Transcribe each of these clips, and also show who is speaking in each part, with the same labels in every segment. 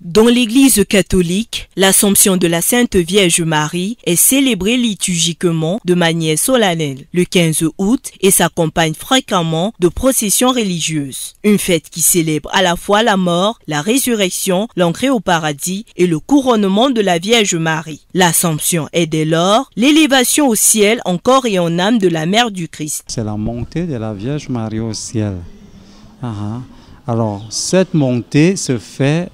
Speaker 1: Dans l'Église catholique, l'Assomption de la Sainte Vierge Marie est célébrée liturgiquement de manière solennelle le 15 août et s'accompagne fréquemment de processions religieuses. Une fête qui célèbre à la fois la mort, la résurrection, l'entrée au paradis et le couronnement de la Vierge Marie. L'Assomption est dès
Speaker 2: lors l'élévation au ciel en corps et en âme de la Mère du Christ. C'est la montée de la Vierge Marie au ciel. Ah, ah. Alors, cette montée se fait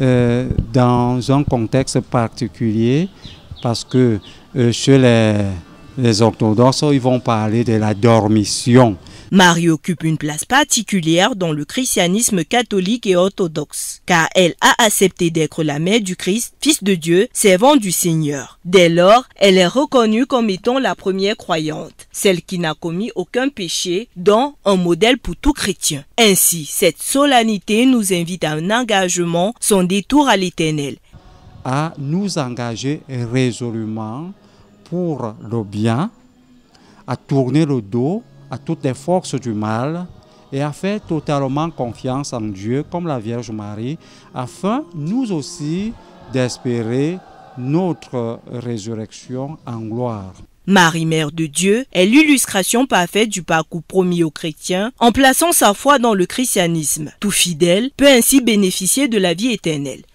Speaker 2: euh, dans un contexte particulier parce que euh, chez les, les orthodoxes, ils vont parler de la dormition.
Speaker 1: Marie occupe une place particulière dans le christianisme catholique et orthodoxe, car elle a accepté d'être la mère du Christ, fils de Dieu, servant du Seigneur. Dès lors, elle est reconnue comme étant la première croyante, celle qui n'a commis aucun péché, dont un modèle pour tout chrétien. Ainsi, cette solennité nous invite à un engagement,
Speaker 2: son détour à l'éternel. À nous engager résolument pour le bien, à tourner le dos à toutes les forces du mal et à faire totalement confiance en Dieu comme la Vierge Marie, afin nous aussi d'espérer notre résurrection en gloire.
Speaker 1: Marie Mère de Dieu est l'illustration parfaite du parcours promis aux chrétiens en plaçant sa foi dans le christianisme. Tout fidèle peut ainsi bénéficier de la vie éternelle.